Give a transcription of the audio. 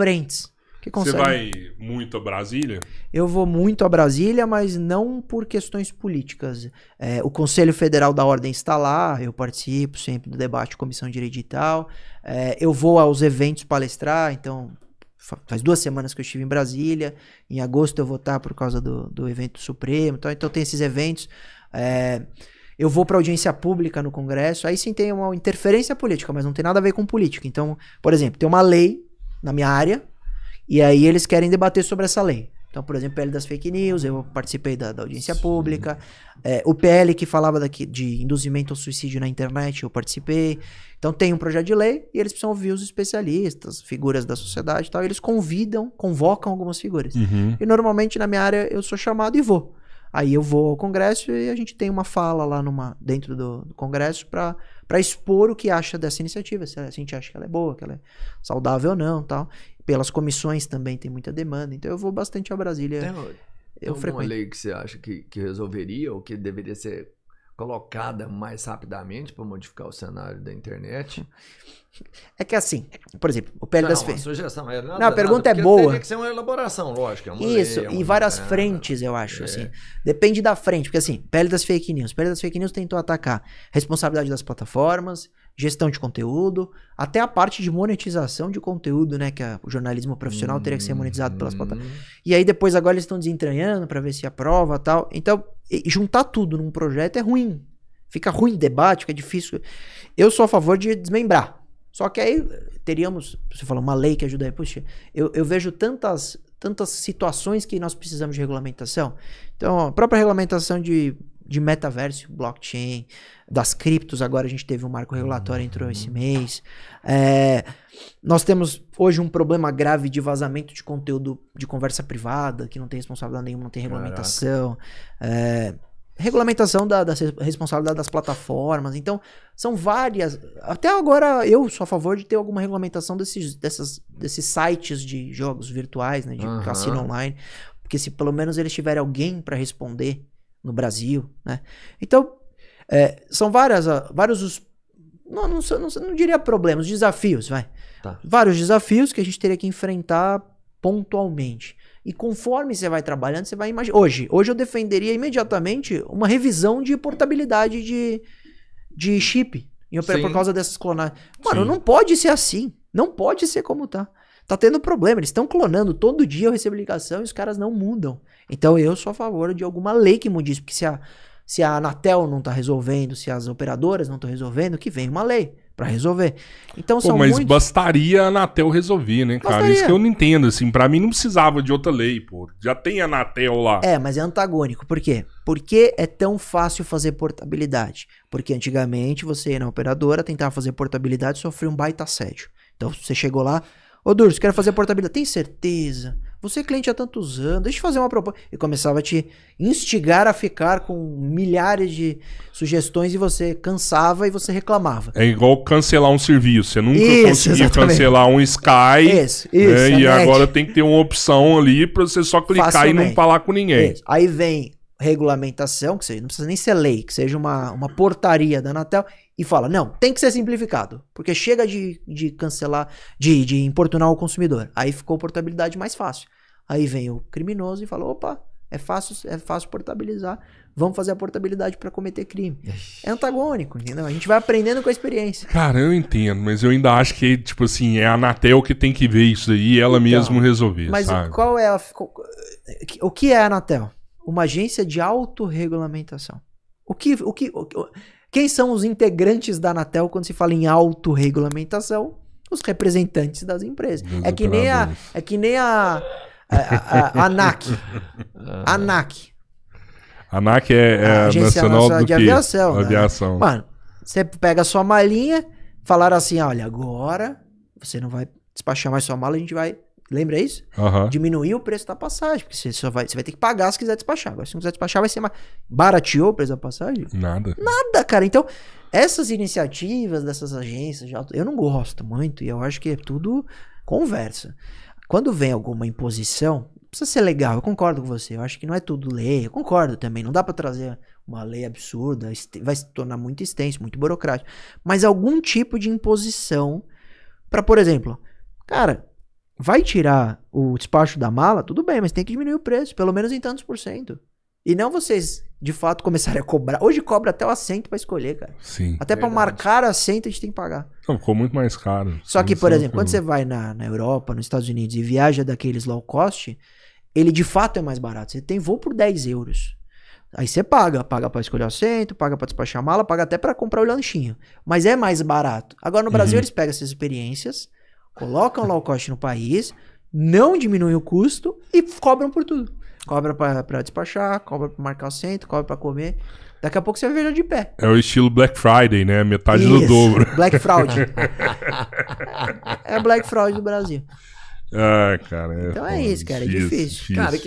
frentes. Que Você vai muito a Brasília? Eu vou muito a Brasília, mas não por questões políticas. É, o Conselho Federal da Ordem está lá, eu participo sempre do debate Comissão de Direito tal. É, eu vou aos eventos palestrar, então faz duas semanas que eu estive em Brasília. Em agosto eu vou estar por causa do, do evento Supremo. Então, então tem esses eventos. É, eu vou para audiência pública no Congresso. Aí sim tem uma interferência política, mas não tem nada a ver com política. Então, por exemplo, tem uma lei na minha área, e aí eles querem debater sobre essa lei. Então, por exemplo, PL das fake news, eu participei da, da audiência Sim. pública. É, o PL que falava daqui, de induzimento ao suicídio na internet, eu participei. Então tem um projeto de lei e eles precisam ouvir os especialistas, figuras da sociedade e tal. E eles convidam, convocam algumas figuras. Uhum. E normalmente na minha área eu sou chamado e vou. Aí eu vou ao Congresso e a gente tem uma fala lá numa, dentro do, do Congresso para expor o que acha dessa iniciativa, se a gente acha que ela é boa, que ela é saudável ou não tal. Pelas comissões também tem muita demanda, então eu vou bastante a Brasília. Tem, eu tem frequento. lei que você acha que, que resolveria ou que deveria ser colocada mais rapidamente para modificar o cenário da internet. É que assim, por exemplo, o PL não, das Ferreiras. sugestão, é nada, não, a pergunta nada, é boa. Teria que ser uma elaboração, lógico. É uma Isso, lei, é e várias frentes, eu acho. É. Assim. Depende da frente, porque assim, PL das fake news. PL das fake news tentou atacar responsabilidade das plataformas, gestão de conteúdo, até a parte de monetização de conteúdo, né? Que a, o jornalismo profissional teria que ser monetizado pelas uhum. plataformas. E aí depois agora eles estão desentranhando para ver se aprova tal. Então, juntar tudo num projeto é ruim. Fica ruim debate, fica difícil. Eu sou a favor de desmembrar. Só que aí teríamos, você falou, uma lei que ajudaria. Puxa, eu, eu vejo tantas, tantas situações que nós precisamos de regulamentação. Então, a própria regulamentação de de metaverso, blockchain, das criptos. Agora a gente teve um marco regulatório, entrou esse uhum. mês. É, nós temos hoje um problema grave de vazamento de conteúdo de conversa privada, que não tem responsabilidade nenhuma, não tem regulamentação. É, regulamentação da, da, responsabilidade das plataformas. Então, são várias. Até agora, eu sou a favor de ter alguma regulamentação desses, dessas, desses sites de jogos virtuais, né, de uhum. cassino online. Porque se pelo menos eles tiverem alguém para responder no Brasil, né? Então, é, são várias, vários os... Não, não, não, não diria problemas, desafios, vai. Tá. Vários desafios que a gente teria que enfrentar pontualmente. E conforme você vai trabalhando, você vai imaginar. Hoje, hoje eu defenderia imediatamente uma revisão de portabilidade de, de chip. Por causa dessas clonagens. Mano, Sim. não pode ser assim. Não pode ser como tá tá tendo problema. Eles estão clonando. Todo dia eu recebo ligação e os caras não mudam. Então eu sou a favor de alguma lei que mude isso. Porque se a, se a Anatel não tá resolvendo, se as operadoras não estão resolvendo, que vem uma lei para resolver. Então Pô, são mas muitos... bastaria a Anatel resolver, né, cara? Bastaria. Isso que eu não entendo, assim, para mim não precisava de outra lei, pô. Já tem a Anatel lá. É, mas é antagônico. Por quê? Porque é tão fácil fazer portabilidade? Porque antigamente você ia na operadora, tentava fazer portabilidade, sofria um baita assédio. Então você chegou lá, Ô, Durso, quero fazer a portabilidade. Tem certeza? Você é cliente há tantos anos, deixa eu fazer uma proposta. E começava a te instigar a ficar com milhares de sugestões e você cansava e você reclamava. É igual cancelar um serviço. Você nunca isso, conseguia exatamente. cancelar um Sky. Isso, isso, né? E agora tem que ter uma opção ali para você só clicar Facilmente. e não falar com ninguém. Isso. Aí vem regulamentação, que seja, não precisa nem ser lei, que seja uma, uma portaria da Anatel, e fala, não, tem que ser simplificado, porque chega de, de cancelar, de, de importunar o consumidor. Aí ficou portabilidade mais fácil. Aí vem o criminoso e fala, opa, é fácil, é fácil portabilizar. Vamos fazer a portabilidade para cometer crime. É antagônico, entendeu? A gente vai aprendendo com a experiência. Cara, eu entendo, mas eu ainda acho que, tipo assim, é a Anatel que tem que ver isso aí e ela então, mesma resolver. Mas sabe? qual é a. O que é a Anatel? uma agência de autorregulamentação. O que, o que, o, quem são os integrantes da Anatel quando se fala em autorregulamentação? Os representantes das empresas. Dos é que, nem a, é que nem a, a, a, a ANAC. ANAC. ANAC é, é a Agência Nacional, Nacional de Aviação. Né? Aviação. Mano, você pega a sua malinha, falaram assim, ah, olha, agora você não vai despachar mais sua mala, a gente vai Lembra isso? Uhum. Diminuiu o preço da passagem, porque você, só vai, você vai ter que pagar se quiser despachar. Agora, se não quiser despachar, vai ser mais. Barateou o preço da passagem? Nada. Nada, cara. Então, essas iniciativas dessas agências, já, eu não gosto muito, e eu acho que é tudo conversa. Quando vem alguma imposição, precisa ser legal, eu concordo com você. Eu acho que não é tudo lei, eu concordo também. Não dá para trazer uma lei absurda, vai se tornar muito extenso, muito burocrático. Mas algum tipo de imposição para, por exemplo, cara, vai tirar o despacho da mala, tudo bem, mas tem que diminuir o preço, pelo menos em tantos por cento. E não vocês, de fato, começarem a cobrar. Hoje cobra até o assento para escolher, cara. Sim. Até para marcar o assento a gente tem que pagar. Não, ficou muito mais caro. Só que, por exemplo, quando você vai na, na Europa, nos Estados Unidos e viaja daqueles low cost, ele de fato é mais barato. Você tem voo por 10 euros. Aí você paga, paga para escolher o assento, paga para despachar a mala, paga até para comprar o lanchinho. Mas é mais barato. Agora no Brasil uhum. eles pegam essas experiências, colocam low cost no país, não diminuem o custo e cobram por tudo. Cobra para despachar, cobra para marcar o centro, cobra para comer. Daqui a pouco você vai viajar de pé. É o estilo Black Friday, né? Metade Isso. do dobro. Black Fraud. é Black Fraud do Brasil. Ah, cara. É então é isso, cara. É difícil, é difícil. difícil. Cara, que